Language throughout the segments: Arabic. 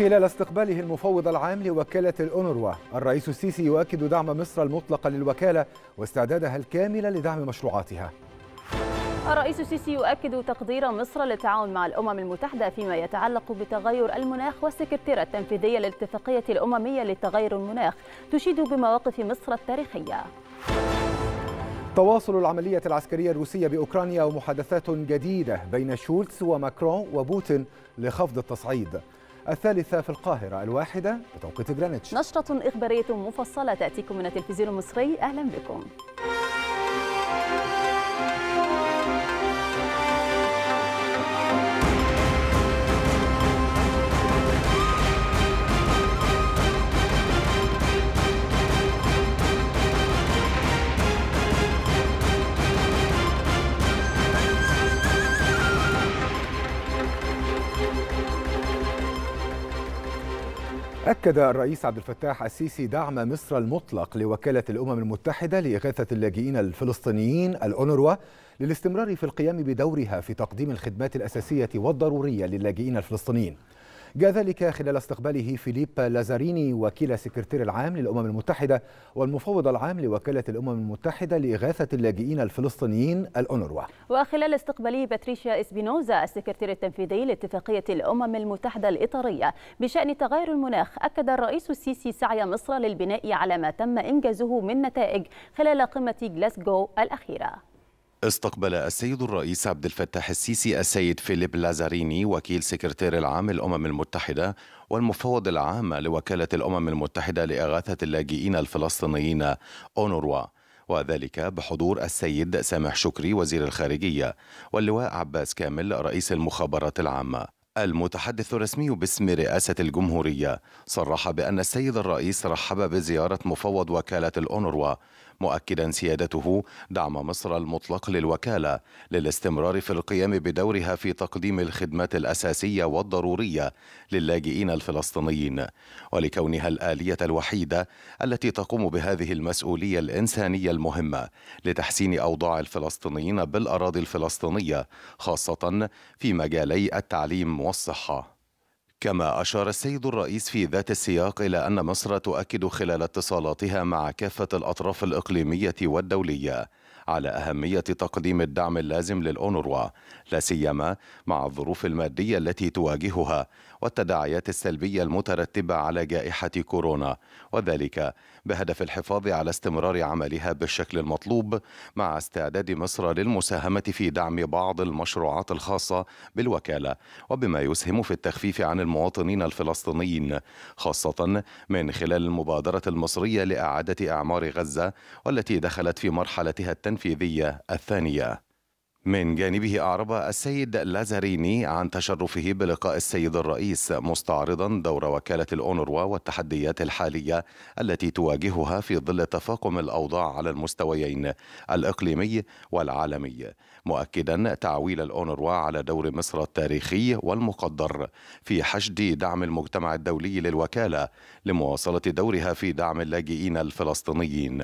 خلال استقباله المفوض العام لوكالة الأونروا الرئيس السيسي يؤكد دعم مصر المطلق للوكالة واستعدادها الكامل لدعم مشروعاتها الرئيس السيسي يؤكد تقدير مصر للتعاون مع الأمم المتحدة فيما يتعلق بتغير المناخ والسكرتيرة التنفيذية للاتفاقية الأممية لتغير المناخ تشيد بمواقف مصر التاريخية تواصل العملية العسكرية الروسية بأوكرانيا ومحادثات جديدة بين شولتس وماكرون وبوتين لخفض التصعيد الثالثة في القاهرة الواحدة بتوقيت جرينتش نشرة إخبارية مفصلة تأتيكم من التلفزيون المصري أهلا بكم أكد الرئيس عبد الفتاح السيسي دعم مصر المطلق لوكالة الأمم المتحدة لإغاثة اللاجئين الفلسطينيين الأونروا للاستمرار في القيام بدورها في تقديم الخدمات الأساسية والضرورية للاجئين الفلسطينيين جاء ذلك خلال استقباله فيليب لازاريني وكيل السكرتير العام للأمم المتحدة والمفوض العام لوكالة الأمم المتحدة لإغاثة اللاجئين الفلسطينيين الأونروا وخلال استقباله باتريشيا إسبينوزا السكرتير التنفيذي لاتفاقية الأمم المتحدة الإطارية بشأن تغير المناخ أكد الرئيس السيسي سعي مصر للبناء على ما تم إنجازه من نتائج خلال قمة جلاسكو الأخيرة استقبل السيد الرئيس عبد الفتاح السيسي السيد فيليب لازاريني وكيل سكرتير العام الأمم المتحدة والمفوض العام لوكالة الأمم المتحدة لإغاثة اللاجئين الفلسطينيين أونروا وذلك بحضور السيد سامح شكري وزير الخارجية واللواء عباس كامل رئيس المخابرات العامة المتحدث الرسمي باسم رئاسة الجمهورية صرح بأن السيد الرئيس رحب بزيارة مفوض وكالة الأونروا مؤكدا سيادته دعم مصر المطلق للوكالة للاستمرار في القيام بدورها في تقديم الخدمات الأساسية والضرورية للاجئين الفلسطينيين ولكونها الآلية الوحيدة التي تقوم بهذه المسؤولية الإنسانية المهمة لتحسين أوضاع الفلسطينيين بالأراضي الفلسطينية خاصة في مجالي التعليم والصحة كما أشار السيد الرئيس في ذات السياق إلى أن مصر تؤكد خلال اتصالاتها مع كافة الأطراف الإقليمية والدولية على أهمية تقديم الدعم اللازم للأونروا لا سيما مع الظروف المادية التي تواجهها والتداعيات السلبية المترتبة على جائحة كورونا وذلك بهدف الحفاظ على استمرار عملها بالشكل المطلوب مع استعداد مصر للمساهمة في دعم بعض المشروعات الخاصة بالوكالة وبما يسهم في التخفيف عن المواطنين الفلسطينيين خاصة من خلال المبادرة المصرية لإعادة أعمار غزة والتي دخلت في مرحلتها التنفيذية الثانية من جانبه أعرب السيد لازاريني عن تشرفه بلقاء السيد الرئيس مستعرضا دور وكالة الأونروا والتحديات الحالية التي تواجهها في ظل تفاقم الأوضاع على المستويين الإقليمي والعالمي مؤكدا تعويل الأونروا على دور مصر التاريخي والمقدر في حشد دعم المجتمع الدولي للوكالة لمواصلة دورها في دعم اللاجئين الفلسطينيين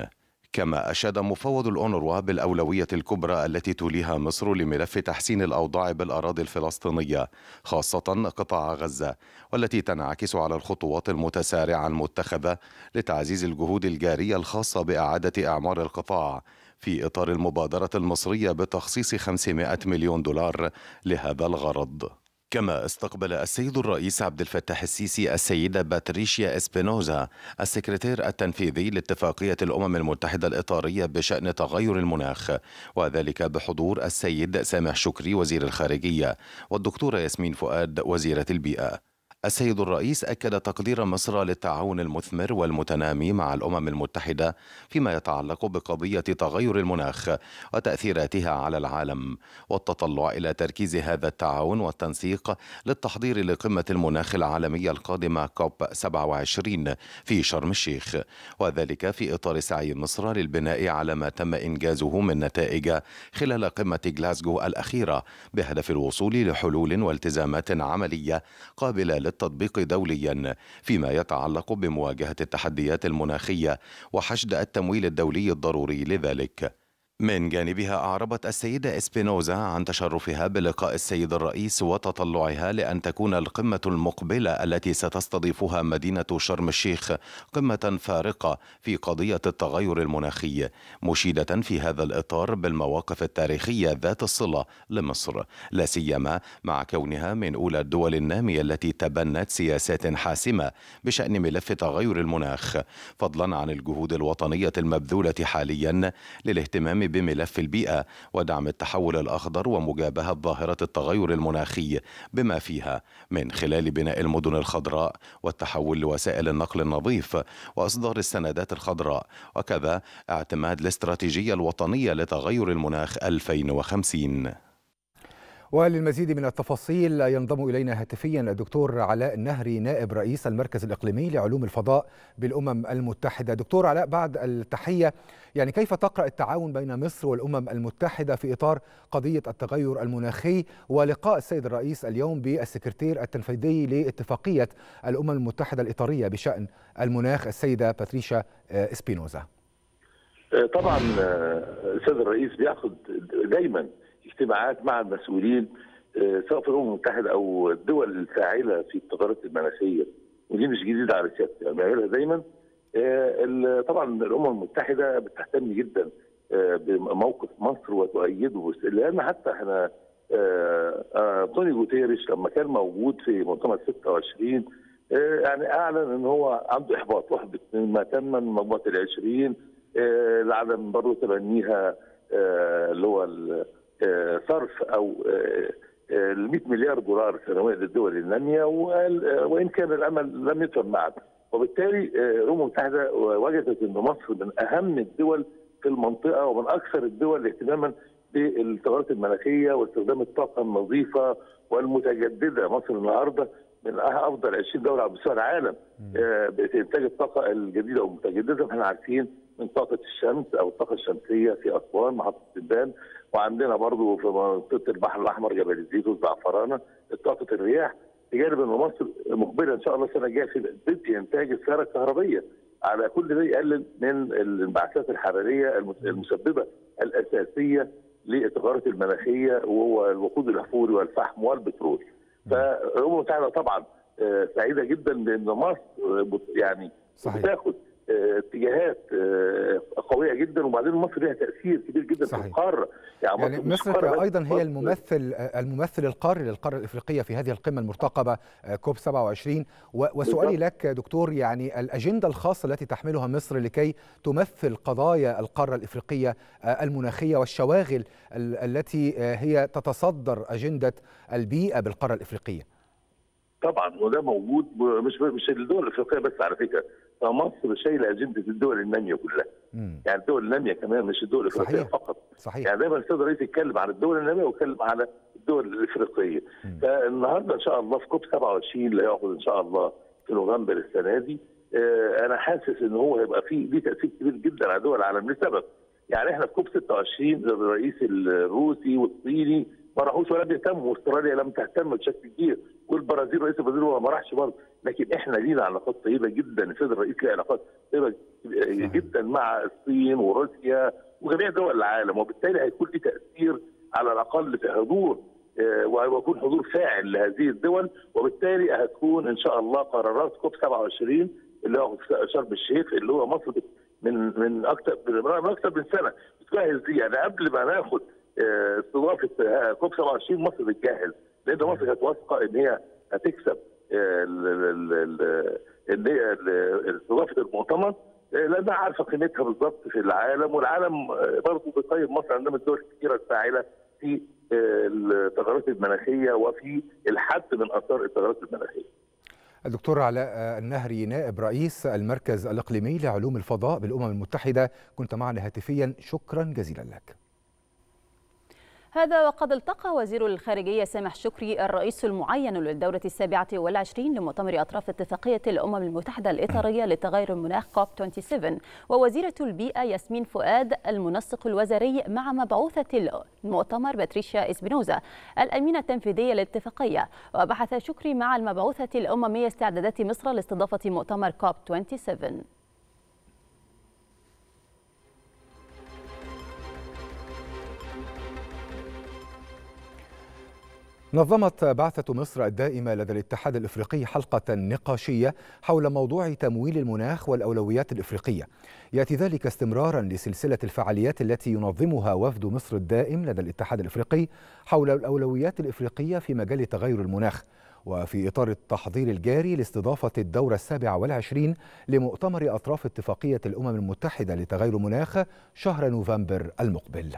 كما أشاد مفوض الأونروا بالأولوية الكبرى التي توليها مصر لملف تحسين الأوضاع بالأراضي الفلسطينية خاصة قطاع غزة والتي تنعكس على الخطوات المتسارعة المتخذة لتعزيز الجهود الجارية الخاصة بإعادة إعمار القطاع في إطار المبادرة المصرية بتخصيص 500 مليون دولار لهذا الغرض كما استقبل السيد الرئيس عبد الفتاح السيسي السيدة باتريشيا إسبينوزا السكرتير التنفيذي لاتفاقية الأمم المتحدة الإطارية بشأن تغير المناخ وذلك بحضور السيد سامح شكري وزير الخارجية والدكتورة ياسمين فؤاد وزيرة البيئة السيد الرئيس أكد تقدير مصر للتعاون المثمر والمتنامي مع الأمم المتحدة فيما يتعلق بقضية تغير المناخ وتأثيراتها على العالم والتطلع إلى تركيز هذا التعاون والتنسيق للتحضير لقمة المناخ العالمية القادمة كوب 27 في شرم الشيخ وذلك في إطار سعي مصر للبناء على ما تم إنجازه من نتائج خلال قمة جلاسكو الأخيرة بهدف الوصول لحلول والتزامات عملية قابلة للتطبيق دوليا فيما يتعلق بمواجهة التحديات المناخية وحشد التمويل الدولي الضروري لذلك من جانبها أعربت السيدة إسبينوزا عن تشرفها بلقاء السيد الرئيس وتطلعها لأن تكون القمة المقبلة التي ستستضيفها مدينة شرم الشيخ قمة فارقة في قضية التغير المناخي مشيدة في هذا الإطار بالمواقف التاريخية ذات الصلة لمصر لا سيما مع كونها من أولى الدول النامية التي تبنت سياسات حاسمة بشأن ملف تغير المناخ فضلا عن الجهود الوطنية المبذولة حاليا للاهتمام بملف البيئة ودعم التحول الأخضر ومجابهة ظاهرة التغير المناخي بما فيها من خلال بناء المدن الخضراء والتحول لوسائل النقل النظيف وإصدار السندات الخضراء وكذا اعتماد الاستراتيجية الوطنية لتغير المناخ 2050 وللمزيد من التفاصيل ينضم إلينا هاتفيا الدكتور علاء النهري نائب رئيس المركز الإقليمي لعلوم الفضاء بالأمم المتحدة دكتور علاء بعد التحية يعني كيف تقرأ التعاون بين مصر والأمم المتحدة في إطار قضية التغير المناخي ولقاء السيد الرئيس اليوم بالسكرتير التنفيذي لاتفاقية الأمم المتحدة الإطارية بشأن المناخ السيدة باتريشا آه، اسبينوزا آه، طبعا آه، السيد الرئيس بيأخذ دايما اجتماعات مع المسؤولين آه، سواء في الامم المتحده او الدول الفاعله في التغيرات المناخيه ودي مش جديده على سيادتي يعني بيعملها دايما آه، طبعا الامم المتحده بتهتم جدا آه، بموقف مصر وتؤيده لان حتى احنا توني جوتيريش لما كان موجود في مؤتمر 26 يعني اعلن ان هو عنده احباط احبط مما تم من مجموعه ال 20 لعدم برضه تبنيها اللي هو صرف او آه، آه، ال 100 مليار دولار سنويا للدول الناميه آه، وان كان الامل لم يتم معا وبالتالي الامم المتحده وجدت ان مصر من اهم الدول في المنطقه ومن اكثر الدول اهتماما بالتغيرات المناخيه واستخدام الطاقه النظيفه والمتجدده مصر النهارده من افضل 20 دوله على مستوى العالم في انتاج الطاقه الجديده والمتجدده فاحنا عارفين من طاقه الشمس او الطاقه الشمسيه في اسوان محطه الدبان وعندنا برضه في منطقه البحر الاحمر جبل الزيت والزعفرانه طاقه الرياح تجارب ان مصر مقبله ان شاء الله السنه الجايه في بدء انتاج السياره الكهربيه على كل ده يقلل من الانبعاثات الحراريه المسببه الاساسيه للتغيرات المناخيه وهو الوقود الاحفوري والفحم والبترول. فالامم المتحده طبعا آه، سعيده جدا بان مصر آه، يعني صحيح. بتاخد اتجاهات آه، قويه جدا وبعدين مصر لها تاثير كبير جدا صحيح. في القاره يعني, يعني مصر, مصر ايضا هي الممثل آه، الممثل القاري للقاره الافريقيه في هذه القمه المرتقبه آه، كوب 27 وسؤالي لك دكتور يعني الاجنده الخاصه التي تحملها مصر لكي تمثل قضايا القاره الافريقيه المناخيه والشواغل التي هي تتصدر اجنده البيئه بالقاره الافريقيه طبعا وده موجود مش مش الدول الافريقيه بس على فكره فمصر شايله اجنده الدول الناميه كلها. مم. يعني الدول الناميه كمان مش الدول الافريقيه فقط. صحيح. يعني دايما الاستاذ الرئيس يتكلم عن الدول الناميه ويتكلم على الدول الافريقيه. فالنهارده ان شاء الله في كوب 27 اللي هياخد ان شاء الله في نوفمبر السنه دي آه انا حاسس ان هو هيبقى فيه ليه تاثير كبير جدا على دول العالم لسبب يعني احنا في كوب 26 الرئيس الروسي والصيني ما راحوش ولا بيهتموا واستراليا لم تهتم بشكل كبير والبرازيل رئيس البرازيل هو ما راحش برضه لكن احنا لينا علاقات طيبه جدا السيد الرئيس له علاقات طيبه جدا مع الصين وروسيا وجميع دول العالم وبالتالي هيكون له تاثير على الاقل في حضور آه، ويكون حضور فاعل لهذه الدول وبالتالي هتكون ان شاء الله قرارات كوب 27 اللي هو في شرم الشيخ اللي هو مصر من من اكثر من اكثر من سنه بتجهز دي يعني قبل ما ناخد آه، استضافه آه، كوب 27 مصر بتجهز لان مصر كانت واثقه ان هي هتكسب آه، اللي هي استضافه المؤتمر آه، لانها عارفه قيمتها بالظبط في العالم والعالم آه، برضه بيقيم مصر عندما من الدول الكثيره الفاعله في التغيرات المناخيه وفي الحد من اثار التغيرات المناخيه. الدكتور علاء النهري نائب رئيس المركز الاقليمي لعلوم الفضاء بالامم المتحده كنت معنا هاتفيا شكرا جزيلا لك. هذا وقد التقى وزير الخارجية سامح شكري الرئيس المعين للدورة السابعة والعشرين لمؤتمر أطراف اتفاقية الأمم المتحدة الإطارية لتغير المناخ كوب 27 ووزيرة البيئة ياسمين فؤاد المنسق الوزاري مع مبعوثة المؤتمر باتريشيا إسبينوزا الأمينة التنفيذية للاتفاقية وبحث شكري مع المبعوثة الأممية استعدادات مصر لاستضافة مؤتمر كوب 27 نظمت بعثة مصر الدائمة لدى الاتحاد الإفريقي حلقة نقاشية حول موضوع تمويل المناخ والأولويات الإفريقية يأتي ذلك استمرارا لسلسلة الفعاليات التي ينظمها وفد مصر الدائم لدى الاتحاد الإفريقي حول الأولويات الإفريقية في مجال تغير المناخ وفي إطار التحضير الجاري لاستضافة الدورة السابعة والعشرين لمؤتمر أطراف اتفاقية الأمم المتحدة لتغير المناخ شهر نوفمبر المقبل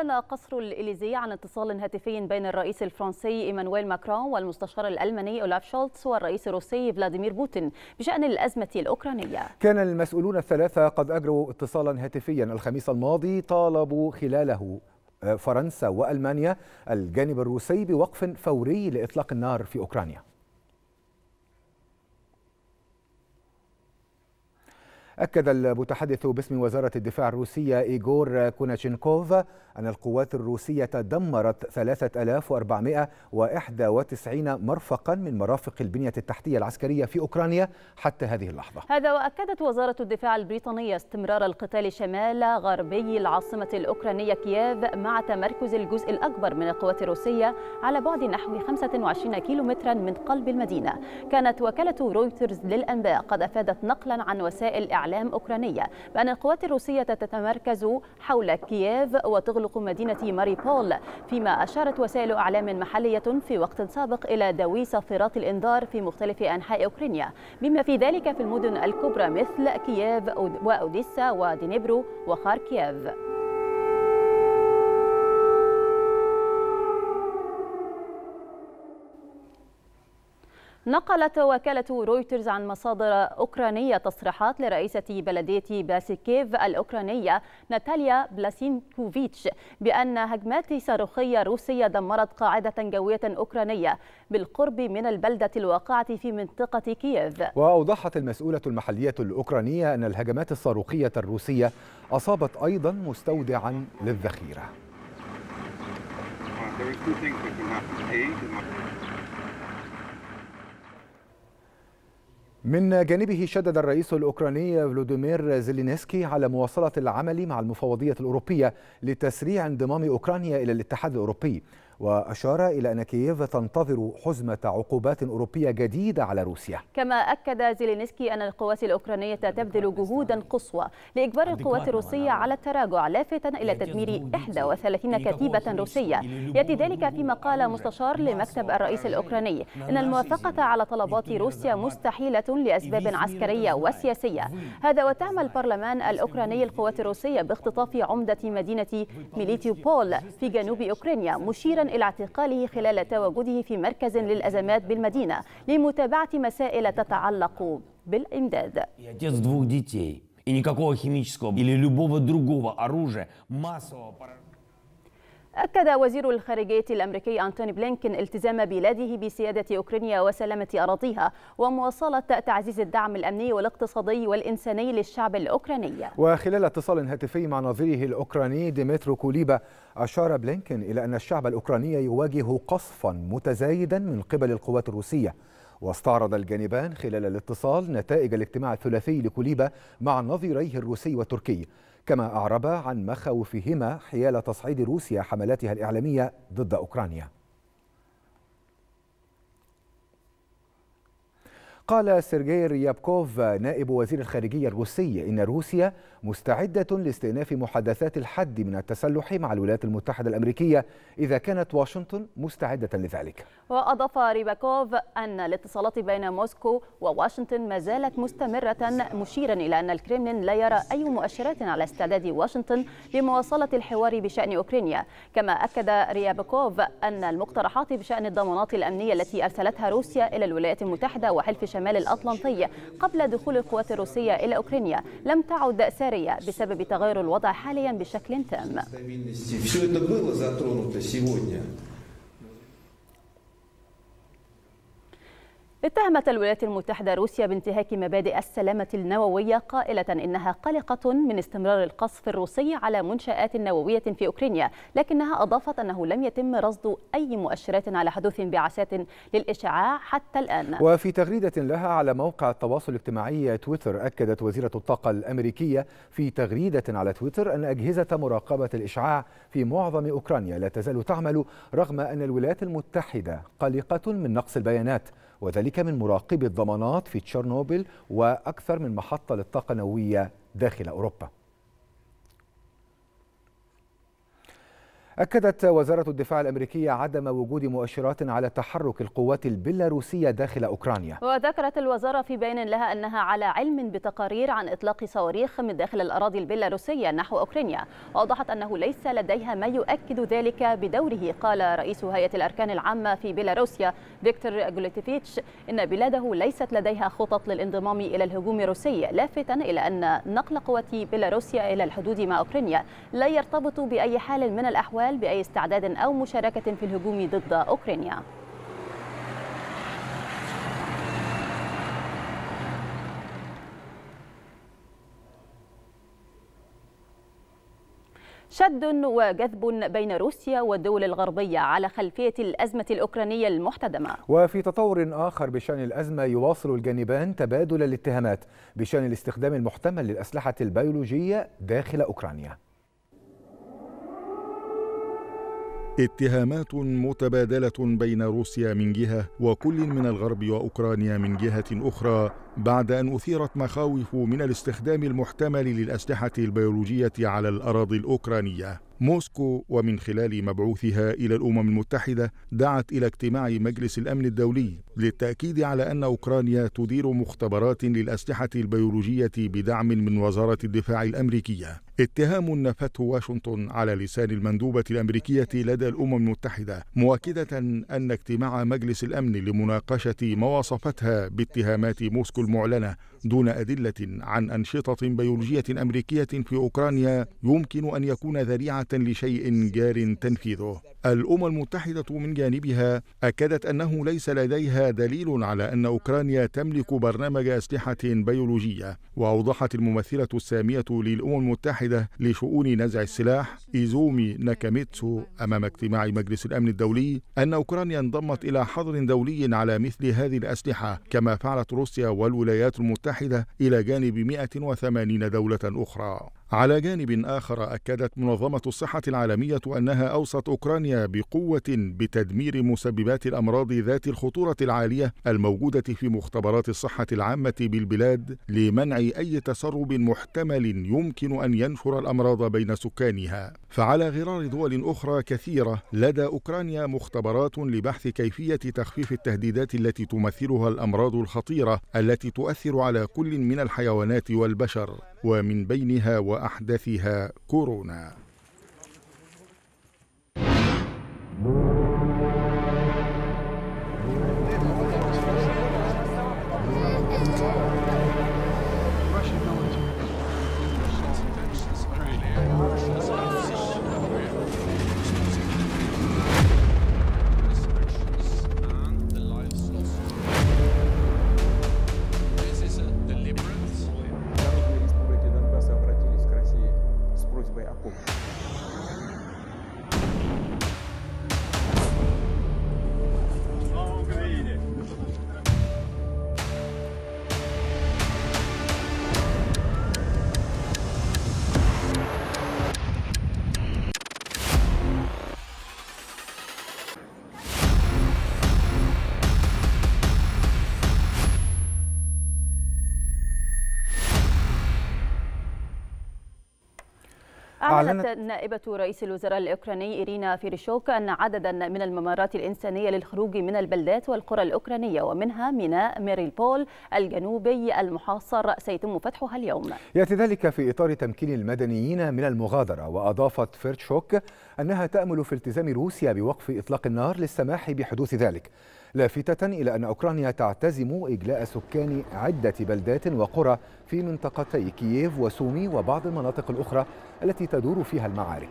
أعلن قصر الإليزي عن اتصال هاتفي بين الرئيس الفرنسي إيمانويل ماكرون والمستشار الألماني أولاف شولتس والرئيس الروسي فلاديمير بوتين بشأن الأزمة الأوكرانية كان المسؤولون الثلاثة قد أجروا اتصالا هاتفيا الخميس الماضي طالبوا خلاله آه، فرنسا وألمانيا الجانب الروسي بوقف فوري لإطلاق النار في أوكرانيا أكد المتحدث باسم وزارة الدفاع الروسية إيغور كوناشينكوف أن القوات الروسية دمرت 3491 مرفقا من مرافق البنية التحتية العسكرية في أوكرانيا حتى هذه اللحظة هذا وأكدت وزارة الدفاع البريطانية استمرار القتال شمال غربي العاصمة الأوكرانية كييف مع تمركز الجزء الأكبر من القوات الروسية على بعد نحو 25 كيلومترا من قلب المدينة كانت وكالة رويترز للأنباء قد أفادت نقلا عن وسائل إعلام إعلام أوكرانية بأن القوات الروسية تتمركز حول كييف وتغلق مدينة ماريبول فيما أشارت وسائل أعلام محلية في وقت سابق إلى دوي صافرات الإنذار في مختلف أنحاء أوكرانيا بما في ذلك في المدن الكبرى مثل كييف وأوديسا ودنيبرو وخاركييف نقلت وكالة رويترز عن مصادر أوكرانية تصريحات لرئيسة بلدية باسيكيف الأوكرانية ناتاليا بلاسينكوفيتش بأن هجمات صاروخية روسية دمرت قاعدة جوية أوكرانية بالقرب من البلدة الواقعة في منطقة كييف وأوضحت المسؤولة المحلية الأوكرانية أن الهجمات الصاروخية الروسية أصابت أيضا مستودعا للذخيرة من جانبه شدد الرئيس الأوكراني فلوديمير زيلينسكي على مواصلة العمل مع المفوضية الأوروبية لتسريع انضمام أوكرانيا إلى الاتحاد الأوروبي وأشار إلى أن كييف تنتظر حزمة عقوبات أوروبية جديدة على روسيا كما أكد زيلينسكي أن القوات الأوكرانية تبذل جهودا قصوى لإجبار القوات الروسية على التراجع لافتا إلى تدمير 31 كتيبة روسية يأتي ذلك فيما قال مستشار لمكتب الرئيس الأوكراني إن الموافقة على طلبات روسيا مستحيلة لأسباب عسكرية وسياسية هذا وتهم البرلمان الأوكراني القوات الروسية باختطاف عمدة مدينة ميليتيوبول في جنوب أوكرانيا مشيرا إلى اعتقاله خلال تواجده في مركز للأزمات بالمدينة لمتابعة مسائل تتعلق بالإمداد или любого другого оружия массового поражения. أكد وزير الخارجية الأمريكي أنتوني بلينكن التزام بلاده بسيادة أوكرانيا وسلامة أراضيها ومواصلة تعزيز الدعم الأمني والاقتصادي والإنساني للشعب الأوكراني وخلال اتصال هاتفي مع نظيره الأوكراني ديمترو كوليبا أشار بلينكن إلى أن الشعب الأوكراني يواجه قصفا متزايدا من قبل القوات الروسية واستعرض الجانبان خلال الاتصال نتائج الاجتماع الثلاثي لكوليبا مع نظيريه الروسي والتركي كما أعربا عن مخاوفهما حيال تصعيد روسيا حملاتها الإعلامية ضد أوكرانيا قال سيرجي ريابكوف نائب وزير الخارجية الروسي إن روسيا مستعدة لاستئناف محادثات الحد من التسلح مع الولايات المتحدة الأمريكية إذا كانت واشنطن مستعدة لذلك وأضاف ريباكوف أن الاتصالات بين موسكو وواشنطن ما زالت مستمرة مشيرا إلى أن الكرملين لا يرى أي مؤشرات على استعداد واشنطن لمواصلة الحوار بشأن أوكرانيا كما أكد ريابكوف أن المقترحات بشأن الضمانات الأمنية التي أرسلتها روسيا إلى الولايات المتحدة وحلف شمال الشمال الأطلنطي قبل دخول القوات الروسية إلى أوكرانيا لم تعد سارية بسبب تغير الوضع حاليا بشكل تام اتهمت الولايات المتحدة روسيا بانتهاك مبادئ السلامة النووية قائلة إنها قلقة من استمرار القصف الروسي على منشآت نووية في أوكرانيا لكنها أضافت أنه لم يتم رصد أي مؤشرات على حدوث انبعاثات للإشعاع حتى الآن وفي تغريدة لها على موقع التواصل الاجتماعي تويتر أكدت وزيرة الطاقة الأمريكية في تغريدة على تويتر أن أجهزة مراقبة الإشعاع في معظم أوكرانيا لا تزال تعمل رغم أن الولايات المتحدة قلقة من نقص البيانات وذلك من مراقبي الضمانات في تشيرنوبل وأكثر من محطة للطاقة النوويه داخل أوروبا أكدت وزارة الدفاع الأمريكية عدم وجود مؤشرات على تحرك القوات البيلاروسية داخل أوكرانيا وذكرت الوزارة في بيان لها أنها على علم بتقارير عن إطلاق صواريخ من داخل الأراضي البيلاروسية نحو أوكرانيا وأوضحت أنه ليس لديها ما يؤكد ذلك بدوره قال رئيس هيئة الأركان العامة في بيلاروسيا فيكتور جوليتيفيتش إن بلاده ليست لديها خطط للانضمام إلى الهجوم الروسي لافتا إلى أن نقل قوات بيلاروسيا إلى الحدود مع أوكرانيا لا يرتبط بأي حال من الأحوال الاحتلال بأي استعداد أو مشاركة في الهجوم ضد أوكرانيا شد وجذب بين روسيا والدول الغربية على خلفية الأزمة الأوكرانية المحتدمة وفي تطور آخر بشأن الأزمة يواصل الجانبان تبادل الاتهامات بشأن الاستخدام المحتمل للأسلحة البيولوجية داخل أوكرانيا اتهامات متبادله بين روسيا من جهه وكل من الغرب واوكرانيا من جهه اخرى بعد أن أثيرت مخاوف من الاستخدام المحتمل للأسلحة البيولوجية على الأراضي الأوكرانية. موسكو ومن خلال مبعوثها إلى الأمم المتحدة دعت إلى اجتماع مجلس الأمن الدولي للتأكيد على أن أوكرانيا تدير مختبرات للأسلحة البيولوجية بدعم من وزارة الدفاع الأمريكية. اتهام نفته واشنطن على لسان المندوبة الأمريكية لدى الأمم المتحدة مؤكدة أن اجتماع مجلس الأمن لمناقشة ما وصفتها باتهامات موسكو المعلنة دون أدلة عن أنشطة بيولوجية أمريكية في أوكرانيا يمكن أن يكون ذريعة لشيء جار تنفيذه. الأمم المتحدة من جانبها أكدت أنه ليس لديها دليل على أن أوكرانيا تملك برنامج أسلحة بيولوجية، وأوضحت الممثلة السامية للأمم المتحدة لشؤون نزع السلاح إيزومي ناكاميتسو أمام اجتماع مجلس الأمن الدولي أن أوكرانيا انضمت إلى حظر دولي على مثل هذه الأسلحة كما فعلت روسيا الولايات المتحدة إلى جانب 180 دولة أخرى على جانب آخر أكدت منظمة الصحة العالمية أنها أوصت أوكرانيا بقوة بتدمير مسببات الأمراض ذات الخطورة العالية الموجودة في مختبرات الصحة العامة بالبلاد لمنع أي تسرب محتمل يمكن أن ينشر الأمراض بين سكانها فعلى غرار دول أخرى كثيرة لدى أوكرانيا مختبرات لبحث كيفية تخفيف التهديدات التي تمثلها الأمراض الخطيرة التي تؤثر على كل من الحيوانات والبشر ومن بينها و وأحدثها كورونا أعلنت نائبة رئيس الوزراء الأوكراني إيرينا فيريشوك أن عددا من الممرات الإنسانية للخروج من البلدات والقرى الأوكرانية ومنها ميناء ميريبول الجنوبي المحاصر سيتم فتحها اليوم يأتي ذلك في إطار تمكين المدنيين من المغادرة وأضافت فيرتشوك أنها تأمل في التزام روسيا بوقف إطلاق النار للسماح بحدوث ذلك لافتة إلى أن أوكرانيا تعتزم إجلاء سكان عدة بلدات وقرى في منطقتي كييف وسومي وبعض المناطق الأخرى التي تدور فيها المعارك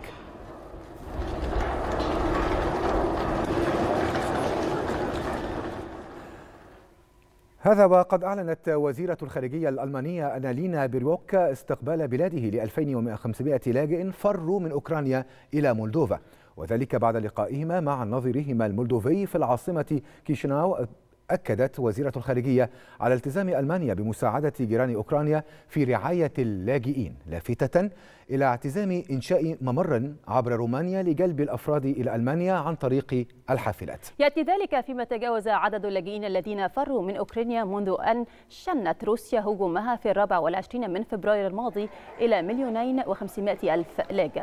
هذا وقد أعلنت وزيرة الخارجية الألمانية أنالينا بيروك استقبال بلاده ل 2500 لاجئ فروا من أوكرانيا إلى مولدوفا وذلك بعد لقائهما مع نظيرهما المولدوفي في العاصمة كيشناو أكدت وزيرة الخارجية على التزام ألمانيا بمساعدة جيران أوكرانيا في رعاية اللاجئين لافتة إلى اعتزام إنشاء ممر عبر رومانيا لجلب الأفراد إلى ألمانيا عن طريق الحافلات يأتي ذلك فيما تجاوز عدد اللاجئين الذين فروا من أوكرانيا منذ أن شنت روسيا هجومها في الرابع والعشرين من فبراير الماضي إلى مليونين وخمسمائة ألف لاجئ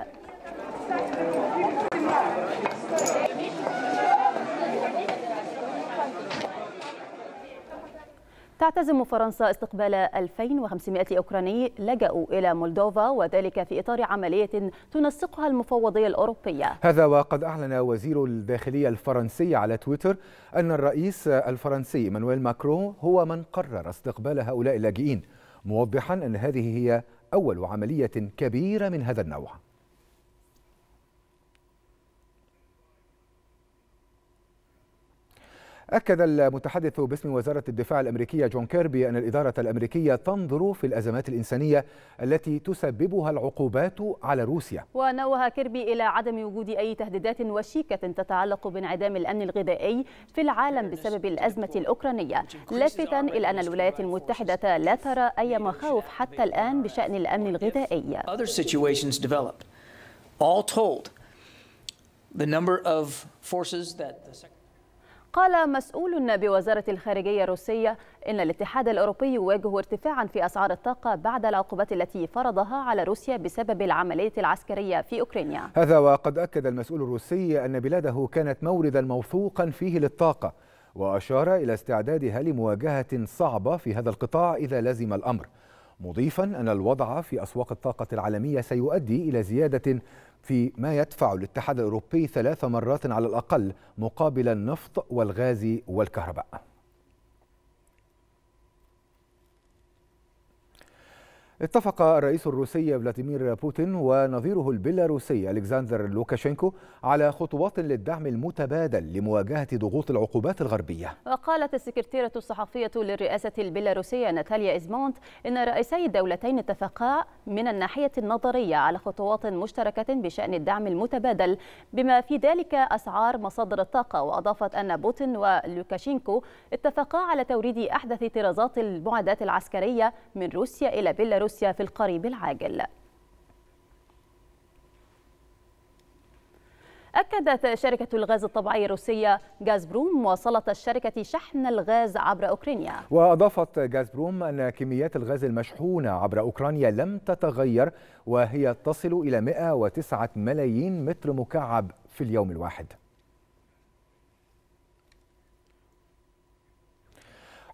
تعتزم فرنسا استقبال 2500 أوكراني لجأوا إلى مولدوفا وذلك في إطار عملية تنسقها المفوضية الأوروبية هذا وقد أعلن وزير الداخلية الفرنسي على تويتر أن الرئيس الفرنسي مانويل ماكرون هو من قرر استقبال هؤلاء اللاجئين موضحا أن هذه هي أول عملية كبيرة من هذا النوع أكد المتحدث باسم وزارة الدفاع الأمريكية جون كيربي أن الإدارة الأمريكية تنظر في الأزمات الإنسانية التي تسببها العقوبات على روسيا ونوه كيربي إلى عدم وجود أي تهديدات وشيكة تتعلق بانعدام الأمن الغذائي في العالم بسبب الأزمة الأوكرانية لافتا إلى أن الولايات المتحدة لا ترى أي مخاوف حتى الآن بشأن الأمن الغذائي the number of forces that the قال مسؤول بوزارة الخارجية الروسية إن الاتحاد الأوروبي يواجه ارتفاعا في أسعار الطاقة بعد العقوبات التي فرضها على روسيا بسبب العملية العسكرية في أوكرانيا هذا وقد أكد المسؤول الروسي أن بلاده كانت موردا موثوقا فيه للطاقة وأشار إلى استعدادها لمواجهة صعبة في هذا القطاع إذا لزم الأمر مضيفا أن الوضع في أسواق الطاقة العالمية سيؤدي إلى زيادة في ما يدفع الاتحاد الأوروبي ثلاث مرات على الأقل مقابل النفط والغاز والكهرباء اتفق الرئيس الروسي فلاديمير بوتين ونظيره البيلاروسي ألكسندر لوكاشينكو على خطوات للدعم المتبادل لمواجهة ضغوط العقوبات الغربية وقالت السكرتيرة الصحفية للرئاسة البيلاروسية ناتاليا إزمونت إن رئيسي الدولتين اتفقا من الناحية النظرية على خطوات مشتركة بشأن الدعم المتبادل بما في ذلك أسعار مصادر الطاقة وأضافت أن بوتين ولوكاشينكو اتفقا على توريد أحدث طرازات المعدات العسكرية من روسيا إلى بيلاروسيا روسيا في القريب العاجل أكدت شركة الغاز الطبيعي الروسية غازبروم مواصلة الشركة شحن الغاز عبر أوكرانيا وأضافت غازبروم أن كميات الغاز المشحونة عبر أوكرانيا لم تتغير وهي تصل إلى 109 ملايين متر مكعب في اليوم الواحد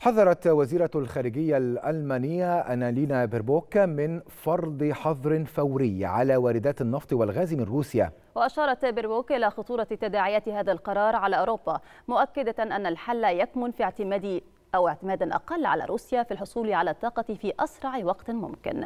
حذرت وزيرة الخارجية الألمانية أنالينا بيربوك من فرض حظر فوري على واردات النفط والغاز من روسيا وأشارت بيربوك إلى خطورة تداعيات هذا القرار على أوروبا مؤكدة أن الحل يكمن في اعتماد أو اعتمادا أقل على روسيا في الحصول على الطاقة في أسرع وقت ممكن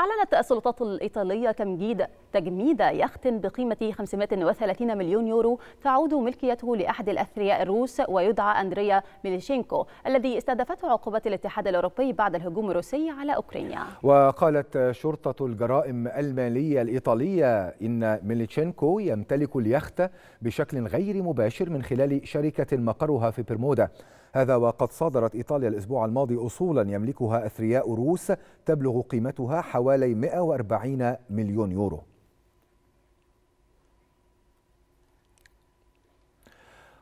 أعلنت السلطات الإيطالية كمجيد تجميد يخت بقيمة 530 مليون يورو تعود ملكيته لأحد الأثرياء الروس ويدعى أندريا ميليشينكو الذي استهدفته عقوبات الاتحاد الأوروبي بعد الهجوم الروسي على أوكرانيا وقالت شرطة الجرائم المالية الإيطالية إن ميليشينكو يمتلك اليخت بشكل غير مباشر من خلال شركة مقرها في برمودا هذا وقد صادرت إيطاليا الأسبوع الماضي أصولا يملكها أثرياء روس تبلغ قيمتها حوالي 140 مليون يورو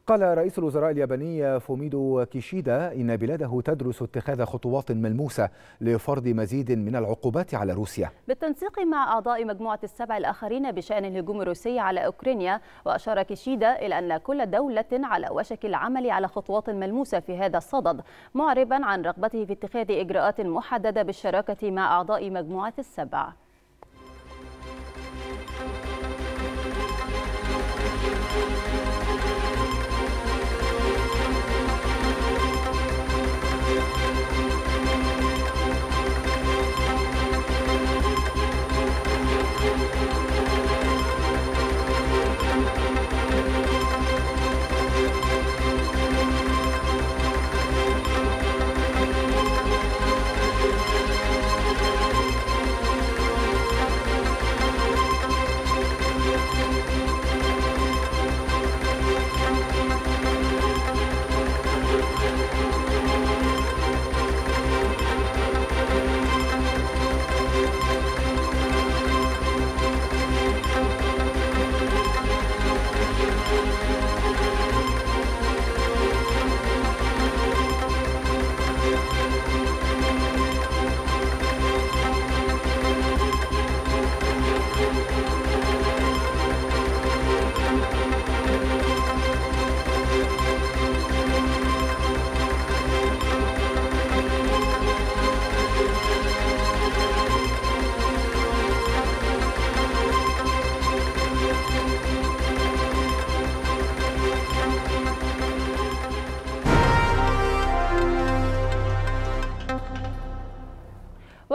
قال رئيس الوزراء الياباني فوميدو كيشيدا إن بلاده تدرس اتخاذ خطوات ملموسة لفرض مزيد من العقوبات على روسيا بالتنسيق مع أعضاء مجموعة السبع الآخرين بشأن الهجوم الروسي على أوكرانيا وأشار كيشيدا إلى أن كل دولة على وشك العمل على خطوات ملموسة في هذا الصدد معربا عن رغبته في اتخاذ إجراءات محددة بالشراكة مع أعضاء مجموعة السبع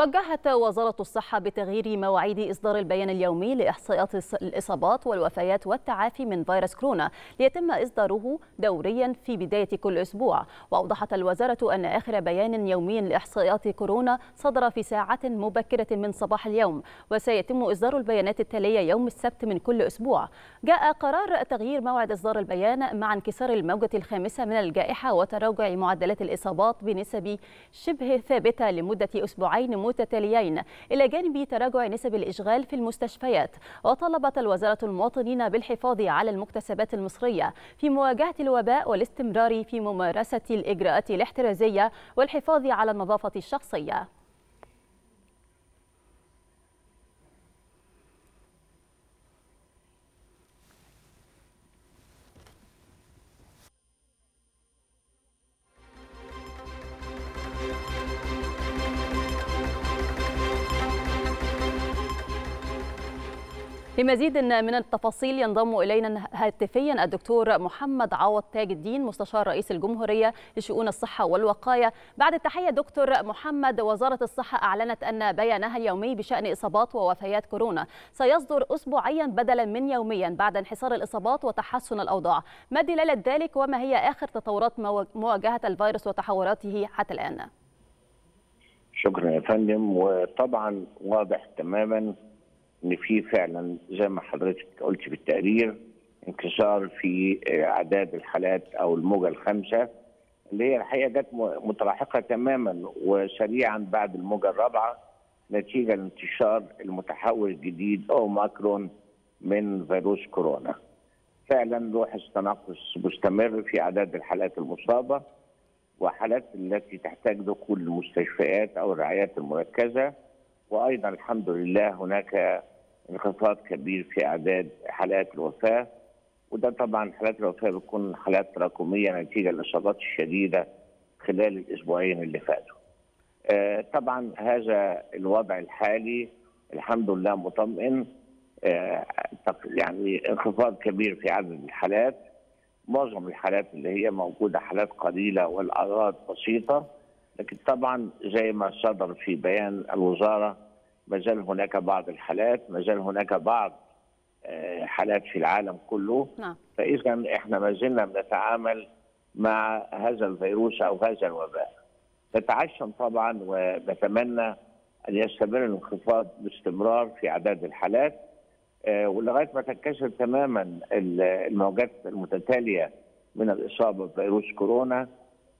وجهت وزارة الصحة بتغيير مواعيد إصدار البيان اليومي لإحصائيات الإصابات والوفيات والتعافي من فيروس كورونا ليتم إصداره دوريا في بداية كل أسبوع وأوضحت الوزارة أن آخر بيان يومي لإحصائيات كورونا صدر في ساعة مبكرة من صباح اليوم وسيتم إصدار البيانات التالية يوم السبت من كل أسبوع جاء قرار تغيير موعد إصدار البيان مع انكسار الموجة الخامسة من الجائحة وتراجع معدلات الإصابات بنسب شبه ثابتة لمدة أسبوعين المتتاليين إلى جانب تراجع نسب الإشغال في المستشفيات وطلبت الوزارة المواطنين بالحفاظ على المكتسبات المصرية في مواجهة الوباء والاستمرار في ممارسة الإجراءات الاحترازية والحفاظ على النظافة الشخصية لمزيد من التفاصيل ينضم إلينا هاتفيا الدكتور محمد عوض تاج الدين مستشار رئيس الجمهورية لشؤون الصحة والوقاية بعد التحية دكتور محمد وزارة الصحة أعلنت أن بيانها اليومي بشأن إصابات ووفيات كورونا سيصدر أسبوعيا بدلا من يوميا بعد انحسار الإصابات وتحسن الأوضاع ما دلالة ذلك وما هي آخر تطورات مواجهة الفيروس وتحوراته حتى الآن شكرا يا فندم وطبعا واضح تماما ان في فعلا زي ما حضرتك قلت في التقرير انكسار في آه، اعداد الحالات او الموجه الخامسه اللي هي الحقيقه جت متلاحقه تماما وسريعا بعد الموجه الرابعه نتيجه لانتشار المتحول الجديد او ماكرون من فيروس كورونا. فعلا لوحظ تناقص مستمر في اعداد الحالات المصابه وحالات التي تحتاج دخول المستشفيات او الرعايات المركزه وايضا الحمد لله هناك انخفاض كبير في اعداد حالات الوفاه وده طبعا حالات الوفاه بتكون حالات تراكميه نتيجه الاصابات الشديده خلال الاسبوعين اللي فاتوا. آه، طبعا هذا الوضع الحالي الحمد لله مطمئن آه، يعني انخفاض كبير في عدد الحالات معظم الحالات اللي هي موجوده حالات قليله والاعراض بسيطه لكن طبعا زي ما صدر في بيان الوزاره ما زال هناك بعض الحالات ما زال هناك بعض آه، حالات في العالم كله نعم. فإذا إحنا ما زلنا بنتعامل مع هذا الفيروس أو هذا الوباء نتعشم طبعا ونتمنى أن يستمر الانخفاض باستمرار في أعداد الحالات آه، ولغاية ما تنكسر تماما الموجات المتتالية من الإصابة بفيروس كورونا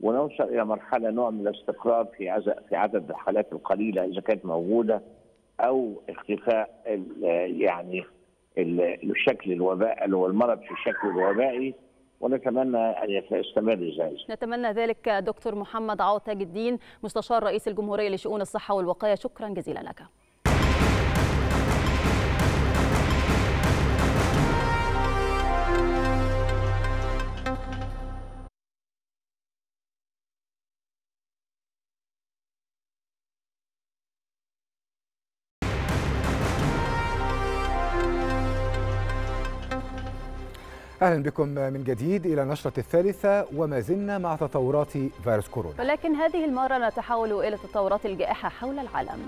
ونوصل إلى مرحلة نوع من الاستقرار في في عدد الحالات القليلة إذا كانت موجودة او اختفاء يعني الشكل الوباء اللي هو المرض في الشكل الوبائي ونتمنى ان يستمر ذلك. نتمنى ذلك دكتور محمد عوض تاج الدين مستشار رئيس الجمهوريه لشؤون الصحه والوقايه شكرا جزيلا لك. أهلا بكم من جديد إلى نشرة الثالثة وما زلنا مع تطورات فيروس كورونا ولكن هذه المرة نتحول إلى تطورات الجائحة حول العالم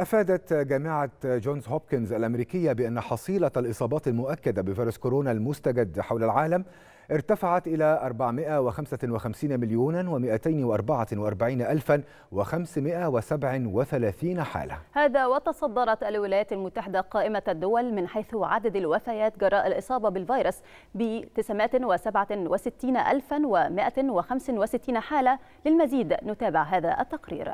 أفادت جامعة جونز هوبكنز الأمريكية بأن حصيلة الإصابات المؤكدة بفيروس كورونا المستجد حول العالم ارتفعت إلى 455 مليون و244 ألفا و537 حالة هذا وتصدرت الولايات المتحدة قائمة الدول من حيث عدد الوفيات جراء الإصابة بالفيروس ب 967 ألفا و165 حالة للمزيد نتابع هذا التقرير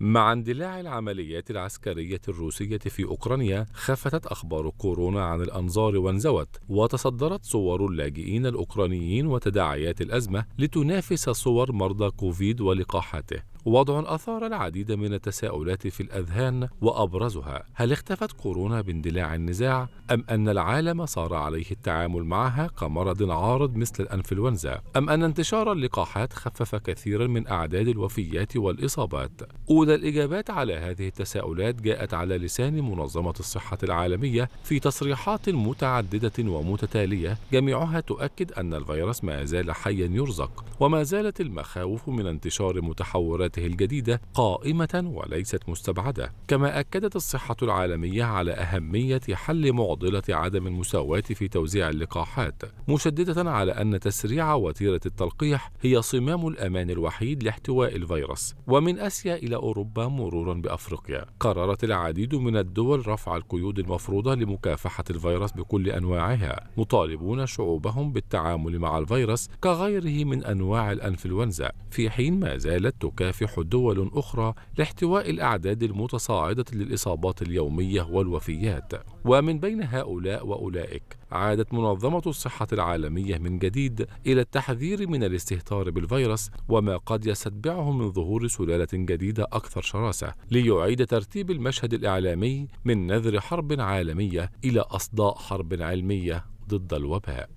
مع اندلاع العمليات العسكرية الروسية في أوكرانيا خفتت أخبار كورونا عن الأنظار وانزوت وتصدرت صور اللاجئين الأوكرانيين وتداعيات الأزمة لتنافس صور مرضى كوفيد ولقاحاته وضع أثار العديد من التساؤلات في الأذهان وأبرزها هل اختفت كورونا باندلاع النزاع أم أن العالم صار عليه التعامل معها كمرض عارض مثل الأنفلونزا أم أن انتشار اللقاحات خفف كثيرا من أعداد الوفيات والإصابات أولى الإجابات على هذه التساؤلات جاءت على لسان منظمة الصحة العالمية في تصريحات متعددة ومتتالية جميعها تؤكد أن الفيروس ما زال حيا يرزق وما زالت المخاوف من انتشار متحورات مقولته الجديدة قائمة وليست مستبعدة كما أكدت الصحة العالمية على أهمية حل معضلة عدم المساواة في توزيع اللقاحات مشددة على أن تسريع وتيرة التلقيح هي صمام الأمان الوحيد لاحتواء الفيروس ومن آسيا إلى أوروبا مرورا بأفريقيا قررت العديد من الدول رفع القيود المفروضة لمكافحة الفيروس بكل أنواعها مطالبون شعوبهم بالتعامل مع الفيروس كغيره من أنواع الأنفلونزا في حين ما زالت تكافح تكافح دول أخرى لاحتواء الأعداد المتصاعدة للإصابات اليومية والوفيات ومن بين هؤلاء وأولئك عادت منظمة الصحة العالمية من جديد إلى التحذير من الاستهتار بالفيروس وما قد يستتبعه من ظهور سلالة جديدة أكثر شراسة ليعيد ترتيب المشهد الإعلامي من نذر حرب عالمية إلى أصداء حرب علمية ضد الوباء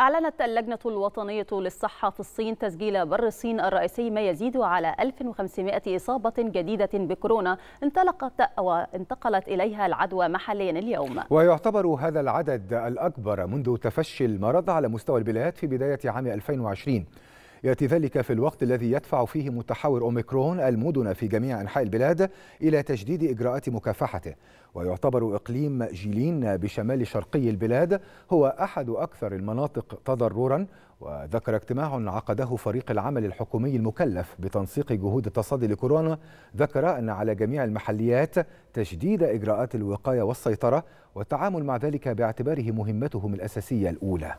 أعلنت اللجنة الوطنية للصحة في الصين تسجيل بر الصين الرئيسي ما يزيد على 1500 إصابة جديدة بكورونا انطلقت وانتقلت إليها العدوى محليا اليوم ويعتبر هذا العدد الأكبر منذ تفشي المرض على مستوى البلاد في بداية عام 2020 يأتي ذلك في الوقت الذي يدفع فيه متحور أوميكرون المدن في جميع أنحاء البلاد إلى تجديد إجراءات مكافحته ويعتبر إقليم جيلين بشمال شرقي البلاد هو أحد أكثر المناطق تضررا وذكر اجتماع عقده فريق العمل الحكومي المكلف بتنسيق جهود التصدي لكورونا ذكر أن على جميع المحليات تجديد إجراءات الوقاية والسيطرة والتعامل مع ذلك باعتباره مهمتهم الأساسية الأولى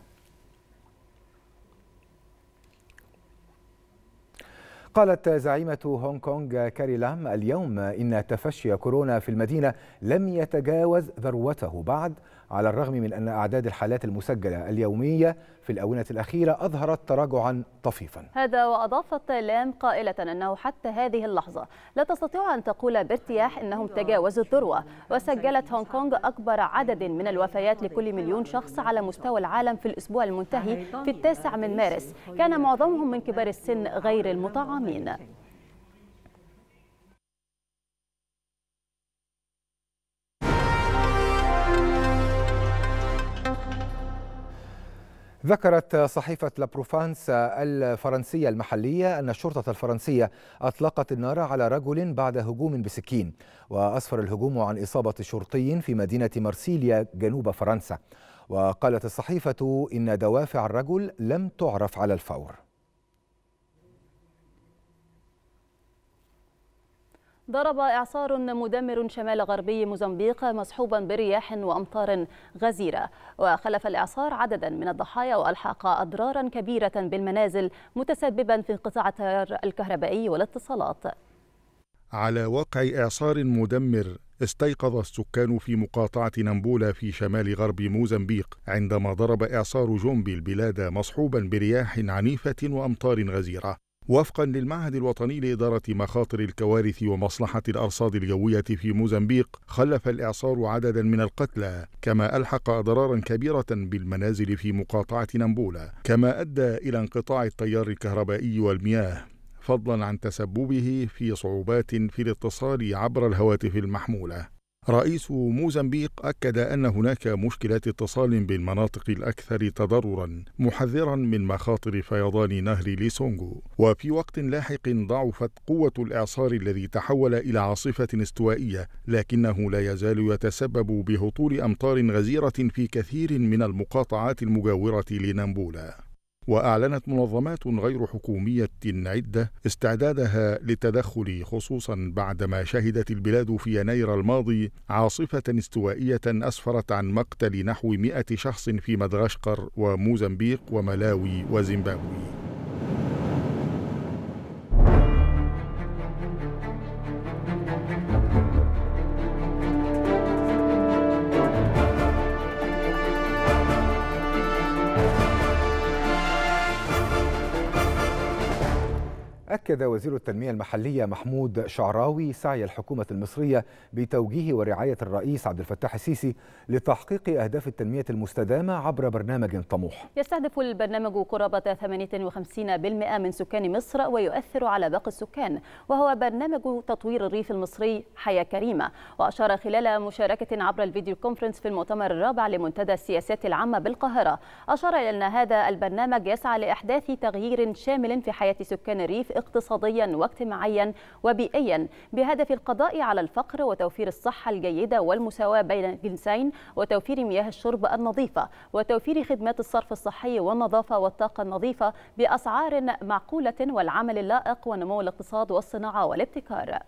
قالت زعيمة هونغ كونغ كاري لام اليوم إن تفشي كورونا في المدينة لم يتجاوز ذروته بعد على الرغم من أن أعداد الحالات المسجلة اليومية في الآونة الأخيرة أظهرت تراجعا طفيفا هذا وأضافت لام قائلة أنه حتى هذه اللحظة لا تستطيع أن تقول بارتياح أنهم تجاوزوا الذروة وسجلت هونغ كونغ أكبر عدد من الوفيات لكل مليون شخص على مستوى العالم في الأسبوع المنتهي في التاسع من مارس كان معظمهم من كبار السن غير المطعمين ذكرت صحيفة لابروفانس الفرنسية المحلية أن الشرطة الفرنسية أطلقت النار على رجل بعد هجوم بسكين وأسفر الهجوم عن إصابة شرطي في مدينة مرسيليا جنوب فرنسا وقالت الصحيفة إن دوافع الرجل لم تعرف على الفور ضرب إعصار مدمر شمال غربي موزمبيق مصحوبا برياح وأمطار غزيرة وخلف الإعصار عددا من الضحايا وألحق أضرارا كبيرة بالمنازل متسببا في انقطاع التيار الكهربائي والاتصالات على وقع إعصار مدمر استيقظ السكان في مقاطعة نمبولا في شمال غرب موزمبيق عندما ضرب إعصار جومبي البلاد مصحوبا برياح عنيفة وأمطار غزيرة وفقا للمعهد الوطني لإدارة مخاطر الكوارث ومصلحة الأرصاد الجوية في موزمبيق خلف الإعصار عددا من القتلى كما ألحق أضرارا كبيرة بالمنازل في مقاطعة نمبولا كما أدى إلى انقطاع التيار الكهربائي والمياه فضلا عن تسببه في صعوبات في الاتصال عبر الهواتف المحمولة رئيس موزمبيق أكد أن هناك مشكلات اتصال بالمناطق الأكثر تضررا محذرا من مخاطر فيضان نهر ليسونغو وفي وقت لاحق ضعفت قوة الإعصار الذي تحول إلى عاصفة استوائية لكنه لا يزال يتسبب بهطول أمطار غزيرة في كثير من المقاطعات المجاورة لنامبولا وأعلنت منظمات غير حكومية عدة استعدادها للتدخل خصوصا بعدما شهدت البلاد في يناير الماضي عاصفة استوائية أسفرت عن مقتل نحو مئة شخص في مدغشقر وموزمبيق وملاوي وزيمبابوي أكد وزير التنمية المحلية محمود شعراوي سعي الحكومة المصرية بتوجيه ورعاية الرئيس عبد الفتاح السيسي لتحقيق أهداف التنمية المستدامة عبر برنامج طموح. يستهدف البرنامج قرابة 58% من سكان مصر ويؤثر على باقي السكان، وهو برنامج تطوير الريف المصري حياة كريمة، وأشار خلال مشاركة عبر الفيديو كونفرنس في المؤتمر الرابع لمنتدى السياسات العامة بالقاهرة، أشار إلى أن هذا البرنامج يسعى لإحداث تغيير شامل في حياة سكان الريف اقتصاديا واجتماعيا وبيئيا بهدف القضاء على الفقر وتوفير الصحة الجيدة والمساواة بين الجنسين وتوفير مياه الشرب النظيفة وتوفير خدمات الصرف الصحي والنظافة والطاقة النظيفة بأسعار معقولة والعمل اللائق ونمو الاقتصاد والصناعة والابتكار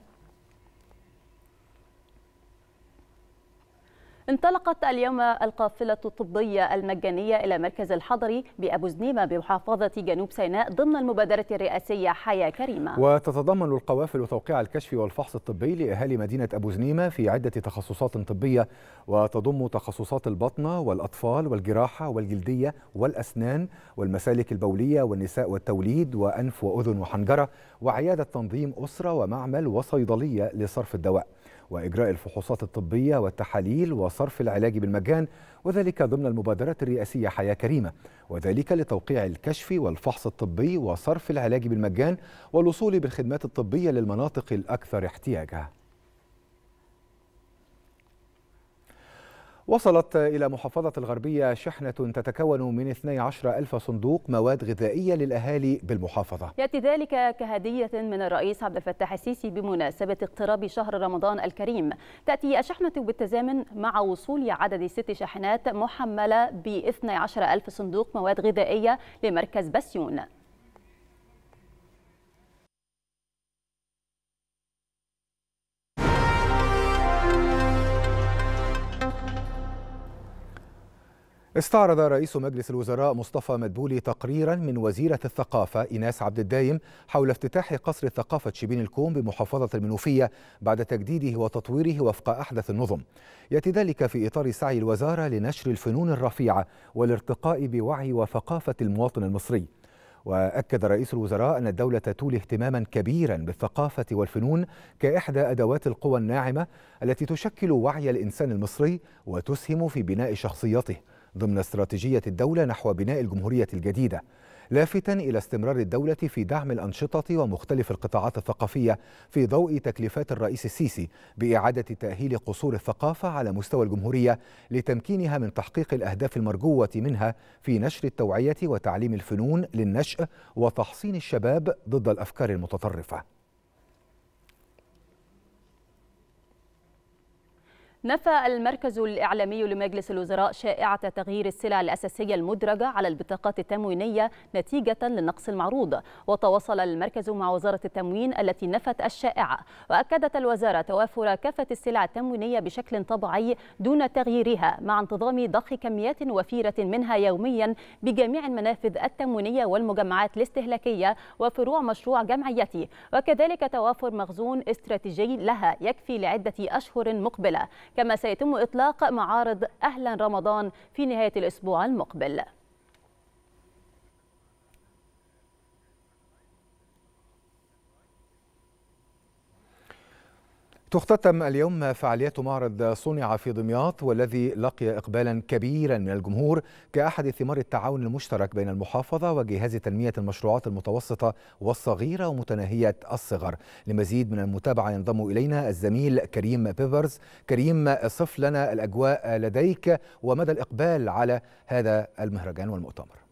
انطلقت اليوم القافلة الطبية المجانية إلى مركز الحضري بأبو زنيمة بمحافظة جنوب سيناء ضمن المبادرة الرئاسية حياة كريمة وتتضمن القوافل توقيع الكشف والفحص الطبي لأهالي مدينة أبو زنيمة في عدة تخصصات طبية وتضم تخصصات البطنة والأطفال والجراحة والجلدية والأسنان والمسالك البولية والنساء والتوليد وأنف وأذن وحنجرة وعيادة تنظيم أسرة ومعمل وصيدلية لصرف الدواء وإجراء الفحوصات الطبية والتحاليل وصرف العلاج بالمجان وذلك ضمن المبادرات الرئاسية حياة كريمة وذلك لتوقيع الكشف والفحص الطبي وصرف العلاج بالمجان والوصول بالخدمات الطبية للمناطق الأكثر احتياجها وصلت إلى محافظة الغربية شحنة تتكون من 12 ألف صندوق مواد غذائية للأهالي بالمحافظة يأتي ذلك كهدية من الرئيس عبد الفتاح السيسي بمناسبة اقتراب شهر رمضان الكريم تأتي الشحنة بالتزامن مع وصول عدد ست شاحنات محملة ب 12 ألف صندوق مواد غذائية لمركز بسيون استعرض رئيس مجلس الوزراء مصطفى مدبولي تقريرا من وزيرة الثقافة إيناس عبد الدايم حول افتتاح قصر ثقافة شبين الكوم بمحافظة المنوفية بعد تجديده وتطويره وفق أحدث النظم يأتي ذلك في إطار سعي الوزارة لنشر الفنون الرفيعة والارتقاء بوعي وثقافة المواطن المصري وأكد رئيس الوزراء أن الدولة تولي اهتماما كبيرا بالثقافة والفنون كإحدى أدوات القوى الناعمة التي تشكل وعي الإنسان المصري وتسهم في بناء شخصيته ضمن استراتيجية الدولة نحو بناء الجمهورية الجديدة لافتا إلى استمرار الدولة في دعم الأنشطة ومختلف القطاعات الثقافية في ضوء تكليفات الرئيس السيسي بإعادة تأهيل قصور الثقافة على مستوى الجمهورية لتمكينها من تحقيق الأهداف المرجوة منها في نشر التوعية وتعليم الفنون للنشء وتحصين الشباب ضد الأفكار المتطرفة نفى المركز الإعلامي لمجلس الوزراء شائعة تغيير السلع الأساسية المدرجة على البطاقات التموينية نتيجة للنقص المعروض وتواصل المركز مع وزارة التموين التي نفت الشائعة وأكدت الوزارة توافر كافة السلع التموينية بشكل طبيعي دون تغييرها مع انتظام ضخ كميات وفيرة منها يوميا بجميع المنافذ التموينية والمجمعات الاستهلاكية وفروع مشروع جمعيتي وكذلك توافر مخزون استراتيجي لها يكفي لعدة أشهر مقبلة كما سيتم إطلاق معارض أهلا رمضان في نهاية الأسبوع المقبل تختتم اليوم فعاليات معرض صنع في دمياط والذي لقي إقبالا كبيرا من الجمهور كأحد ثمار التعاون المشترك بين المحافظة وجهاز تنمية المشروعات المتوسطة والصغيرة ومتناهية الصغر لمزيد من المتابعة ينضم إلينا الزميل كريم بيفرز كريم صف لنا الأجواء لديك ومدى الإقبال على هذا المهرجان والمؤتمر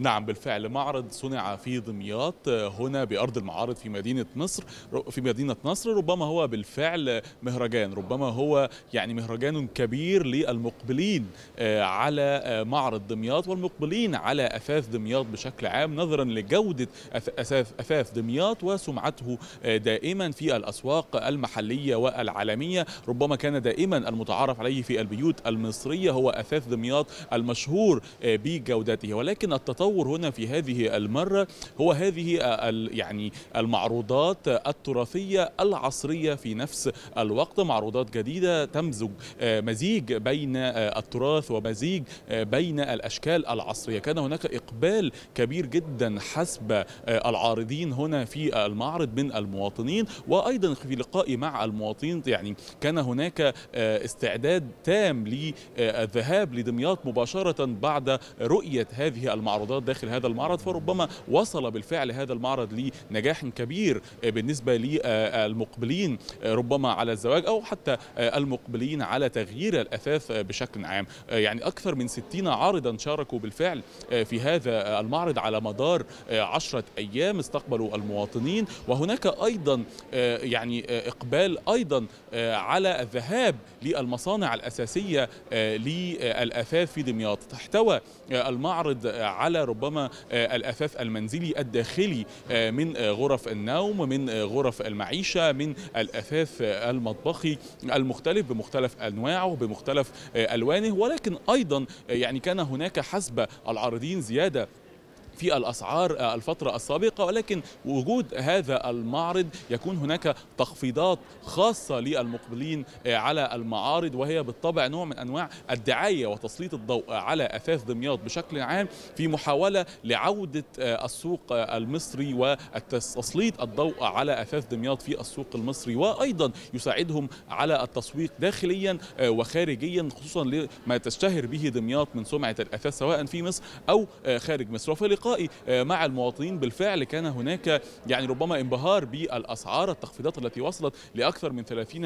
نعم بالفعل معرض صنع في دمياط آه، هنا بأرض المعارض في مدينة مصر في مدينة نصر ربما هو بالفعل مهرجان ربما هو يعني مهرجان كبير للمقبلين آه، على آه، معرض دمياط والمقبلين على أثاث دمياط بشكل عام نظرا لجودة أثاث, أثاث دمياط وسمعته دائما في الأسواق المحلية والعالمية ربما كان دائما المتعارف عليه في البيوت المصرية هو أثاث دمياط المشهور بجودته ولكن التطور التطور هنا في هذه المرة هو هذه يعني المعروضات التراثية العصرية في نفس الوقت معروضات جديدة تمزج آه، مزيج بين آه، التراث ومزيج آه، بين الأشكال العصرية كان هناك إقبال كبير جدا حسب العارضين هنا في المعرض من المواطنين وأيضا في لقائي مع المواطنين يعني كان هناك استعداد تام للذهاب لدمياط مباشرة بعد رؤية هذه المعروضات النشاط داخل هذا المعرض فربما وصل بالفعل هذا المعرض لنجاح كبير آه، بالنسبة للمقبلين آه، ربما على الزواج أو حتى آه، المقبلين على تغيير الأثاث بشكل عام يعني أكثر من 60 عارضا شاركوا بالفعل في هذا المعرض على مدار عشرة أيام استقبلوا المواطنين وهناك أيضا يعني إقبال أيضا على الذهاب للمصانع الأساسية آه، للأثاث في دمياط تحتوى آه، المعرض آه، على ربما الأثاث المنزلي الداخلي من غرف النوم من غرف المعيشة من الأثاث المطبخي المختلف بمختلف أنواعه بمختلف ألوانه ولكن أيضا يعني كان هناك حسب العارضين زيادة في الأسعار الفترة السابقة ولكن وجود هذا المعرض يكون هناك تخفيضات خاصة للمقبلين على المعارض وهي بالطبع نوع من أنواع الدعاية وتسليط الضوء على أثاث دمياط بشكل عام في محاولة لعودة السوق المصري وتسليط الضوء على أثاث دمياط في السوق المصري وأيضا يساعدهم على التسويق داخليا وخارجيا خصوصا لما تشتهر به دمياط من سمعة الأثاث سواء في مصر أو خارج مصر وفي لقاء لقائي آه، مع المواطنين بالفعل كان هناك يعني ربما انبهار بالاسعار التخفيضات التي وصلت لاكثر من 30%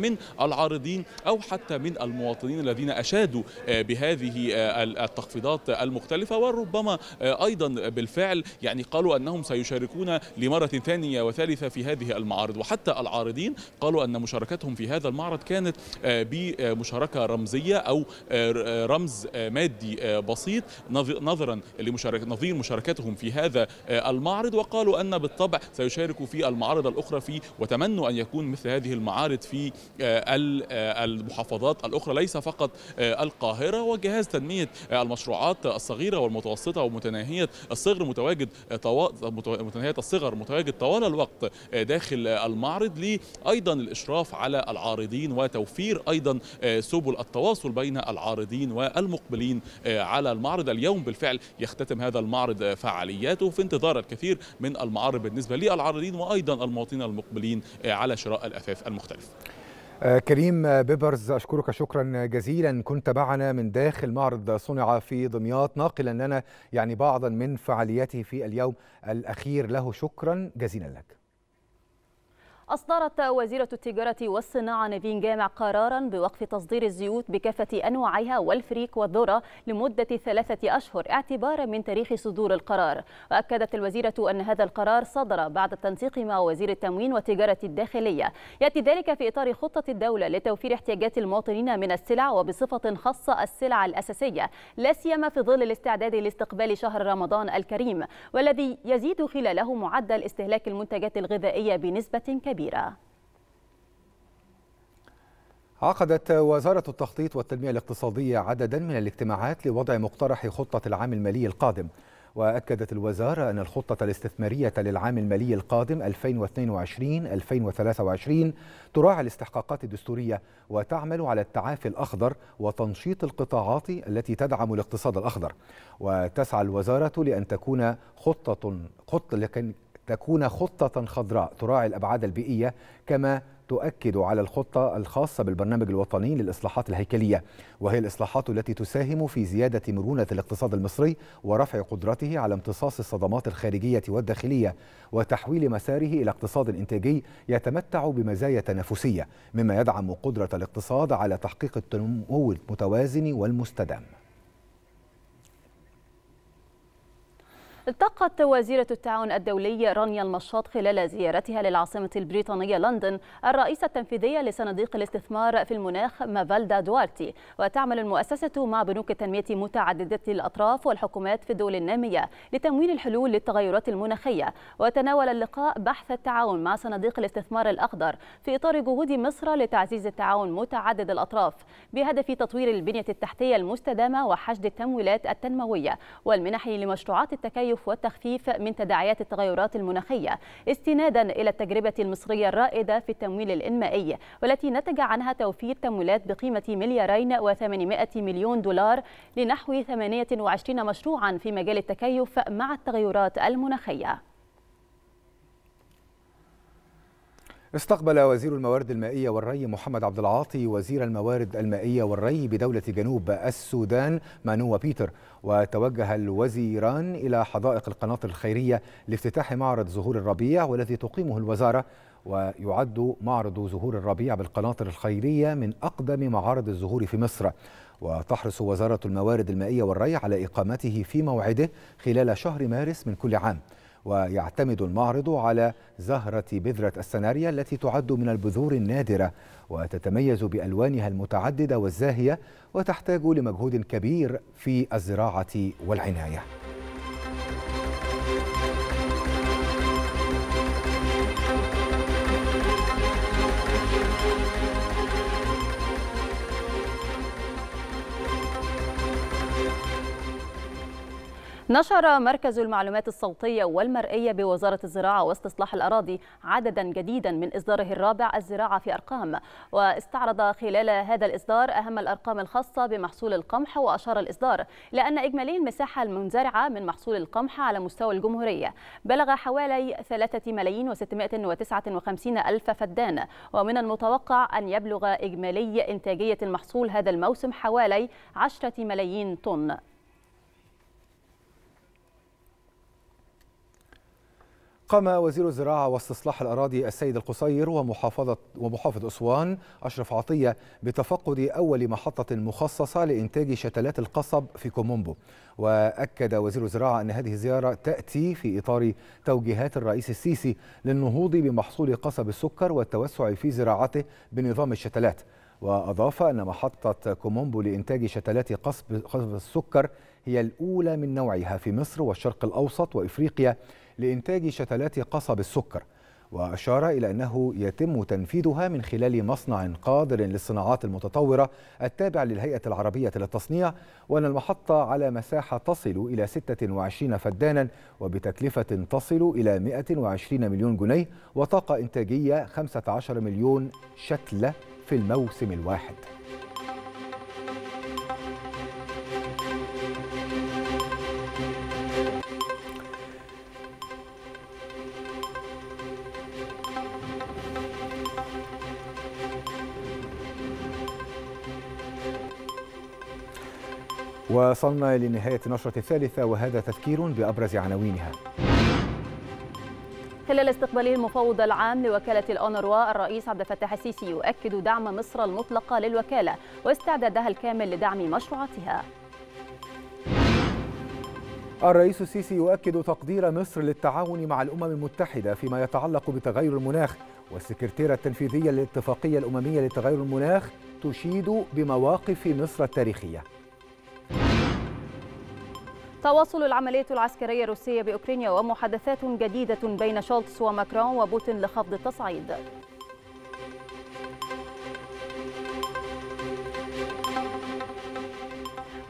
من العارضين او حتى من المواطنين الذين اشادوا آه، بهذه آه، التخفيضات المختلفه وربما ايضا بالفعل يعني قالوا انهم سيشاركون لمره ثانيه وثالثه في هذه المعارض وحتى العارضين قالوا ان مشاركتهم في هذا المعرض كانت بمشاركه رمزيه او رمز مادي بسيط نظرا لمشاركه نظير مشاركتهم في هذا آه، المعرض وقالوا أن بالطبع سيشاركوا في المعارض الأخرى في وتمنوا أن يكون مثل هذه المعارض في آه، آه، المحافظات الأخرى ليس فقط القاهرة وجهاز تنمية المشروعات الصغيرة والمتوسطة ومتناهية الصغر متواجد متناهية الصغر متواجد طوال الوقت داخل المعرض لي أيضا الإشراف على العارضين وتوفير أيضا سبل التواصل بين العارضين والمقبلين على المعرض اليوم بالفعل يختتم هذا المعرض المعرض فعالياته في انتظار الكثير من المعارض بالنسبة للعارضين وأيضا المواطنين المقبلين على شراء الأثاث المختلف آه، كريم بيبرز أشكرك شكرا جزيلا كنت معنا من داخل معرض صنع في دمياط ناقلا لنا يعني بعضا من فعالياته في اليوم الأخير له شكرا جزيلا لك أصدرت وزيرة التجارة والصناعة نيفين جامع قرارا بوقف تصدير الزيوت بكافة أنواعها والفريك والذرة لمدة ثلاثة أشهر اعتبارا من تاريخ صدور القرار وأكدت الوزيرة أن هذا القرار صدر بعد التنسيق مع وزير التموين والتجارة الداخلية يأتي ذلك في إطار خطة الدولة لتوفير احتياجات المواطنين من السلع وبصفة خاصة السلع الأساسية لا سيما في ظل الاستعداد لاستقبال شهر رمضان الكريم والذي يزيد خلاله معدل استهلاك المنتجات الغذائية بنسبة كبيرة كبيرة عقدت وزارة التخطيط والتنمية الاقتصادية عددا من الاجتماعات لوضع مقترح خطة العام المالي القادم وأكدت الوزارة أن الخطة الاستثمارية للعام المالي القادم 2022-2023 تراعي الاستحقاقات الدستورية وتعمل على التعافي الأخضر وتنشيط القطاعات التي تدعم الاقتصاد الأخضر وتسعى الوزارة لأن تكون خطة خط تكون خطة خضراء تراعي الأبعاد البيئية كما تؤكد على الخطة الخاصة بالبرنامج الوطني للإصلاحات الهيكلية وهي الإصلاحات التي تساهم في زيادة مرونة الاقتصاد المصري ورفع قدرته على امتصاص الصدمات الخارجية والداخلية وتحويل مساره إلى اقتصاد إنتاجي يتمتع بمزايا تنافسية مما يدعم قدرة الاقتصاد على تحقيق النمو المتوازن والمستدام التقت وزيرة التعاون الدولي رانيا المشاط خلال زيارتها للعاصمة البريطانية لندن الرئيسة التنفيذية لصناديق الاستثمار في المناخ مافالدا دوارتي وتعمل المؤسسة مع بنوك التنمية متعددة الأطراف والحكومات في الدول النامية لتمويل الحلول للتغيرات المناخية وتناول اللقاء بحث التعاون مع صناديق الاستثمار الأخضر في إطار جهود مصر لتعزيز التعاون متعدد الأطراف بهدف تطوير البنية التحتية المستدامة وحشد التمويلات التنموية والمنح لمشروعات التكيف التكيف والتخفيف من تداعيات التغيرات المناخية استنادا إلى التجربة المصرية الرائدة في التمويل الإنمائي والتي نتج عنها توفير تمويلات بقيمة مليارين و800 مليون دولار لنحو 28 مشروعا في مجال التكيف مع التغيرات المناخية استقبل وزير الموارد المائية والري محمد عبد العاطي وزير الموارد المائية والري بدولة جنوب السودان مانو بيتر وتوجه الوزيران إلى حدائق القناة الخيرية لافتتاح معرض زهور الربيع والذي تقيمه الوزارة ويعد معرض زهور الربيع بالقناطر الخيرية من أقدم معارض الزهور في مصر وتحرص وزارة الموارد المائية والري على إقامته في موعده خلال شهر مارس من كل عام ويعتمد المعرض على زهرة بذرة السناريا التي تعد من البذور النادرة وتتميز بألوانها المتعددة والزاهية وتحتاج لمجهود كبير في الزراعة والعناية نشر مركز المعلومات الصوتية والمرئية بوزارة الزراعة واستصلاح الأراضي عددا جديدا من إصداره الرابع الزراعة في أرقام واستعرض خلال هذا الإصدار أهم الأرقام الخاصة بمحصول القمح وأشار الإصدار لأن إجمالي المساحة المنزرعة من محصول القمح على مستوى الجمهورية بلغ حوالي 3 ملايين و659 ألف فدان ومن المتوقع أن يبلغ إجمالي إنتاجية المحصول هذا الموسم حوالي 10 ملايين طن قام وزير الزراعة واستصلاح الأراضي السيد القصير ومحافظة ومحافظ أسوان أشرف عطية بتفقد أول محطة مخصصة لإنتاج شتلات القصب في كومومبو وأكد وزير الزراعة أن هذه الزيارة تأتي في إطار توجيهات الرئيس السيسي للنهوض بمحصول قصب السكر والتوسع في زراعته بنظام الشتلات وأضاف أن محطة كومومبو لإنتاج شتلات قصب السكر هي الأولى من نوعها في مصر والشرق الأوسط وإفريقيا لإنتاج شتلات قصب السكر وأشار إلى أنه يتم تنفيذها من خلال مصنع قادر للصناعات المتطورة التابع للهيئة العربية للتصنيع وأن المحطة على مساحة تصل إلى 26 فدانا وبتكلفة تصل إلى 120 مليون جنيه وطاقة إنتاجية 15 مليون شتلة في الموسم الواحد وصلنا لنهاية النشرة الثالثة وهذا تذكير بأبرز عناوينها خلال استقباله المفوض العام لوكالة الأونروا الرئيس عبد الفتاح السيسي يؤكد دعم مصر المطلقة للوكالة واستعدادها الكامل لدعم مشروعاتها الرئيس السيسي يؤكد تقدير مصر للتعاون مع الأمم المتحدة فيما يتعلق بتغير المناخ والسكرتيرة التنفيذية للاتفاقية الأممية لتغير المناخ تشيد بمواقف مصر التاريخية تواصل العملية العسكرية الروسية بأوكرانيا ومحادثات جديدة بين شولتس وماكرون وبوتين لخفض التصعيد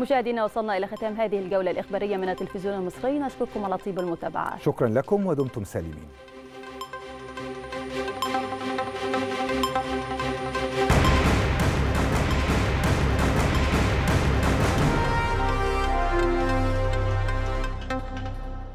مشاهدينا وصلنا إلى ختام هذه الجولة الإخبارية من التلفزيون المصري نشكركم على طيب المتابعة شكرا لكم ودمتم سالمين